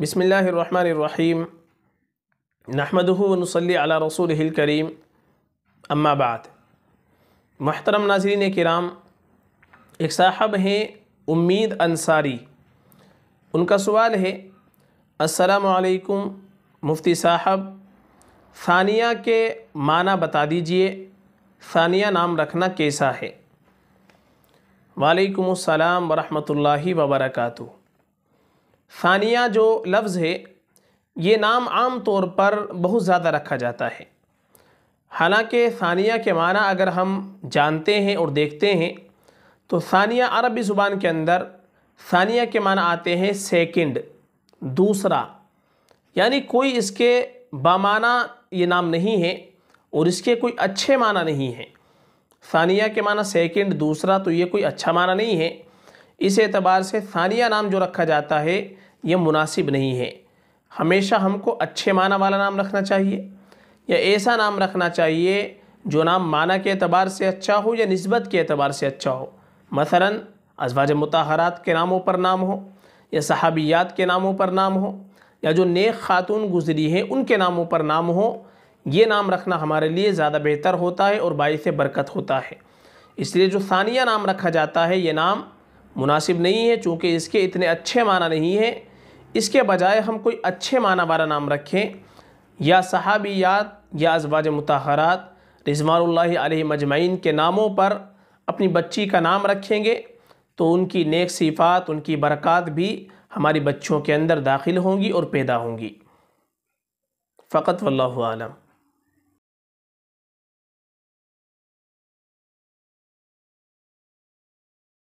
बसमीम नहमदनसली अला रसूल करीम अम्माबाद महतरम नाजरीन कराम एक साहब हैं उम्मीद अंसारी उनका सवाल है असलकुम मुफ्ती साहब सानिया के माना बता दीजिए सानिया नाम रखना कैसा है वालेकुम अस्सलाम वरहमतुल्लाहि वबरकातुहू सानिया जो लफ्ज़ है ये नाम आम तौर पर बहुत ज़्यादा रखा जाता है हालांकि सानिया के माना अगर हम जानते हैं और देखते हैं तो सानिया अरबी ज़ुबान के अंदर सानिया के माना आते हैं सेकंड दूसरा यानी कोई इसके बामाना ये नाम नहीं है और इसके कोई अच्छे माना नहीं है सानिया के माना सेकंड दूसरा तो ये कोई अच्छा माना नहीं है इस एतबार से सानिया नाम जो रखा जाता है ये मुनासिब नहीं है हमेशा हमको अच्छे माना वाला नाम रखना चाहिए या ऐसा नाम रखना चाहिए जो नाम माना के अतबार से अच्छा हो या नस्बत के अतबार से अच्छा हो मसला अजवाज मतहरात के नामों पर नाम हो या सहाबियात के नामों पर नाम हो या जो नेक खातून गुजरी हैं उनके नामों पर नाम हो ये नाम रखना हमारे लिए ज़्यादा बेहतर होता है और बायस बरकत होता है इसलिए जो सानिया नाम रखा जाता है ये नाम मुनासिब नहीं है चूँकि इसके इतने अच्छे माना नहीं है इसके बजाय हम कोई अच्छे माना वाला नाम रखें या सहाबियात या अजवाज मतहरात रिजवानुल्ल मजमैन के नामों पर अपनी बच्ची का नाम रखेंगे तो उनकी नेक सिफात उनकी बरक़ात भी हमारी बच्चों के अंदर दाखिल होंगी और पैदा होंगी फ़कत वल्लम